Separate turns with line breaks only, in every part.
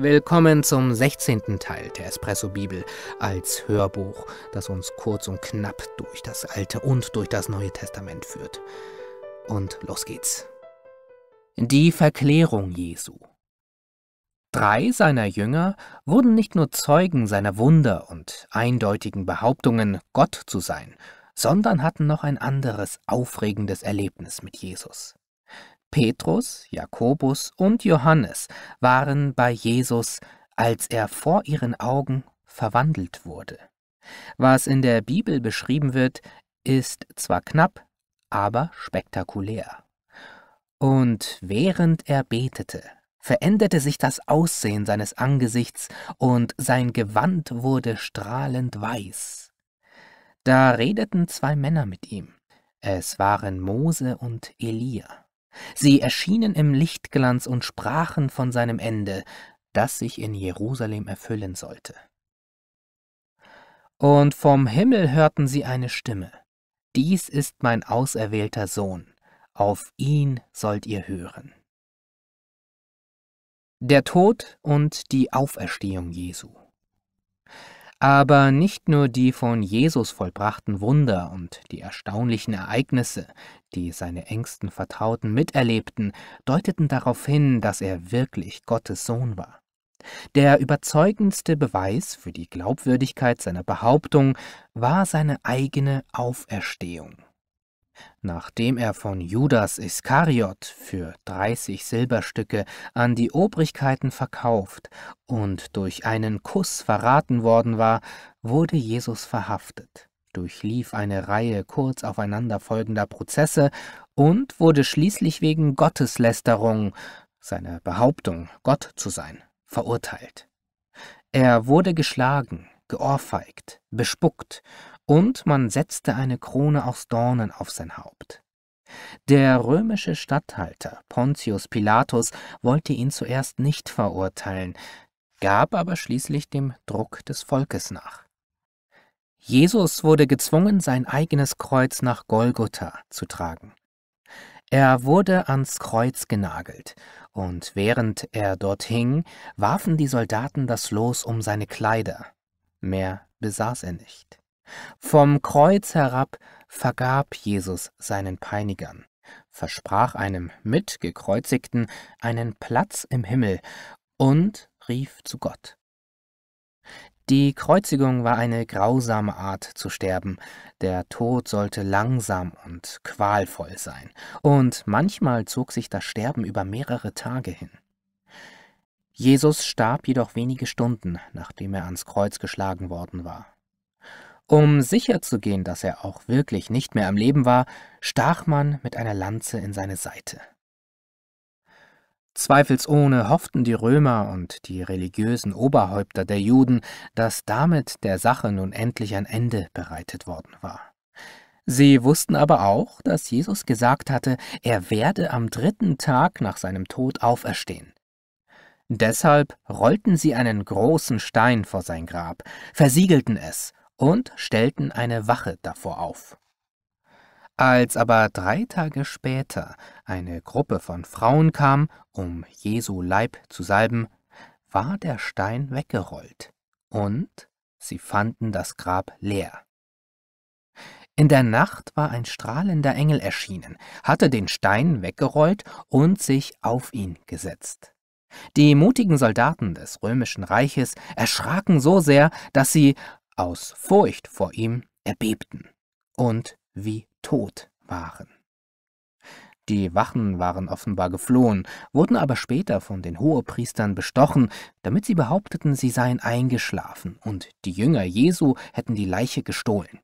Willkommen zum 16. Teil der Espresso-Bibel als Hörbuch, das uns kurz und knapp durch das Alte und durch das Neue Testament führt. Und los geht's. Die Verklärung Jesu. Drei seiner Jünger wurden nicht nur Zeugen seiner Wunder und eindeutigen Behauptungen, Gott zu sein, sondern hatten noch ein anderes aufregendes Erlebnis mit Jesus. Petrus, Jakobus und Johannes waren bei Jesus, als er vor ihren Augen verwandelt wurde. Was in der Bibel beschrieben wird, ist zwar knapp, aber spektakulär. Und während er betete, veränderte sich das Aussehen seines Angesichts und sein Gewand wurde strahlend weiß. Da redeten zwei Männer mit ihm. Es waren Mose und Elia. Sie erschienen im Lichtglanz und sprachen von seinem Ende, das sich in Jerusalem erfüllen sollte. Und vom Himmel hörten sie eine Stimme. Dies ist mein auserwählter Sohn, auf ihn sollt ihr hören. Der Tod und die Auferstehung Jesu. Aber nicht nur die von Jesus vollbrachten Wunder und die erstaunlichen Ereignisse, die seine engsten Vertrauten miterlebten, deuteten darauf hin, dass er wirklich Gottes Sohn war. Der überzeugendste Beweis für die Glaubwürdigkeit seiner Behauptung war seine eigene Auferstehung. Nachdem er von Judas Iskariot für 30 Silberstücke an die Obrigkeiten verkauft und durch einen Kuss verraten worden war, wurde Jesus verhaftet, durchlief eine Reihe kurz aufeinanderfolgender Prozesse und wurde schließlich wegen Gotteslästerung, seiner Behauptung, Gott zu sein, verurteilt. Er wurde geschlagen, geohrfeigt, bespuckt und man setzte eine Krone aus Dornen auf sein Haupt. Der römische Statthalter Pontius Pilatus wollte ihn zuerst nicht verurteilen, gab aber schließlich dem Druck des Volkes nach. Jesus wurde gezwungen, sein eigenes Kreuz nach Golgotha zu tragen. Er wurde ans Kreuz genagelt, und während er dort hing, warfen die Soldaten das Los um seine Kleider. Mehr besaß er nicht. Vom Kreuz herab vergab Jesus seinen Peinigern, versprach einem Mitgekreuzigten einen Platz im Himmel und rief zu Gott. Die Kreuzigung war eine grausame Art zu sterben. Der Tod sollte langsam und qualvoll sein, und manchmal zog sich das Sterben über mehrere Tage hin. Jesus starb jedoch wenige Stunden, nachdem er ans Kreuz geschlagen worden war. Um sicherzugehen, dass er auch wirklich nicht mehr am Leben war, stach man mit einer Lanze in seine Seite. Zweifelsohne hofften die Römer und die religiösen Oberhäupter der Juden, dass damit der Sache nun endlich ein Ende bereitet worden war. Sie wussten aber auch, dass Jesus gesagt hatte, er werde am dritten Tag nach seinem Tod auferstehen. Deshalb rollten sie einen großen Stein vor sein Grab, versiegelten es und stellten eine Wache davor auf. Als aber drei Tage später eine Gruppe von Frauen kam, um Jesu Leib zu salben, war der Stein weggerollt, und sie fanden das Grab leer. In der Nacht war ein strahlender Engel erschienen, hatte den Stein weggerollt und sich auf ihn gesetzt. Die mutigen Soldaten des römischen Reiches erschraken so sehr, dass sie, aus Furcht vor ihm erbebten und wie tot waren. Die Wachen waren offenbar geflohen, wurden aber später von den Hohepriestern bestochen, damit sie behaupteten, sie seien eingeschlafen und die Jünger Jesu hätten die Leiche gestohlen.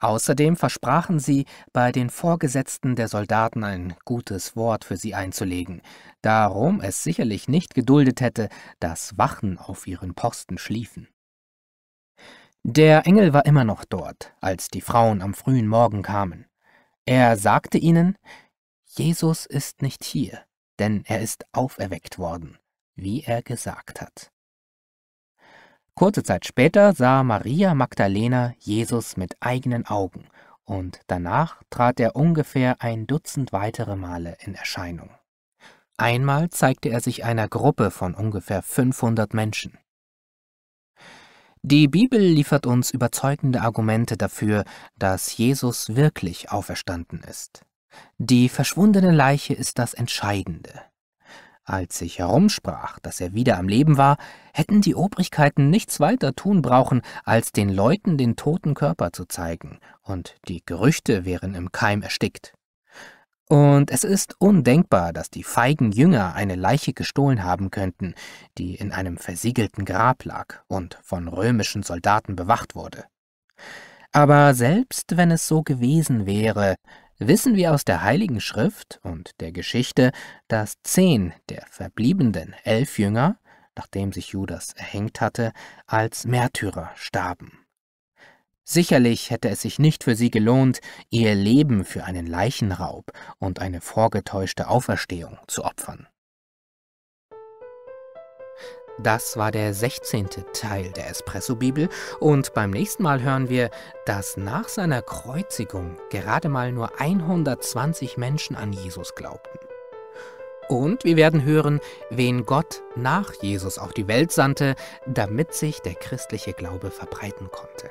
Außerdem versprachen sie, bei den Vorgesetzten der Soldaten ein gutes Wort für sie einzulegen, darum es sicherlich nicht geduldet hätte, dass Wachen auf ihren Posten schliefen. Der Engel war immer noch dort, als die Frauen am frühen Morgen kamen. Er sagte ihnen, Jesus ist nicht hier, denn er ist auferweckt worden, wie er gesagt hat. Kurze Zeit später sah Maria Magdalena Jesus mit eigenen Augen, und danach trat er ungefähr ein Dutzend weitere Male in Erscheinung. Einmal zeigte er sich einer Gruppe von ungefähr 500 Menschen. Die Bibel liefert uns überzeugende Argumente dafür, dass Jesus wirklich auferstanden ist. Die verschwundene Leiche ist das Entscheidende. Als sich herumsprach, dass er wieder am Leben war, hätten die Obrigkeiten nichts weiter tun brauchen, als den Leuten den toten Körper zu zeigen, und die Gerüchte wären im Keim erstickt. Und es ist undenkbar, dass die feigen Jünger eine Leiche gestohlen haben könnten, die in einem versiegelten Grab lag und von römischen Soldaten bewacht wurde. Aber selbst wenn es so gewesen wäre, wissen wir aus der Heiligen Schrift und der Geschichte, dass zehn der verbliebenen elf Jünger, nachdem sich Judas erhängt hatte, als Märtyrer starben. Sicherlich hätte es sich nicht für sie gelohnt, ihr Leben für einen Leichenraub und eine vorgetäuschte Auferstehung zu opfern. Das war der 16. Teil der Espresso-Bibel und beim nächsten Mal hören wir, dass nach seiner Kreuzigung gerade mal nur 120 Menschen an Jesus glaubten. Und wir werden hören, wen Gott nach Jesus auf die Welt sandte, damit sich der christliche Glaube verbreiten konnte.